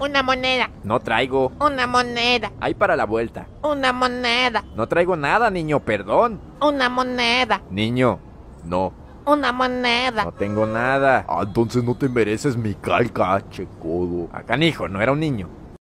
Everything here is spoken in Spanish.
Una moneda. No traigo. Una moneda. Hay para la vuelta. Una moneda. No traigo nada, niño, perdón. Una moneda. Niño, no. Una moneda. No tengo nada. Ah, entonces no te mereces mi calca, codo Acá, hijo, no era un niño.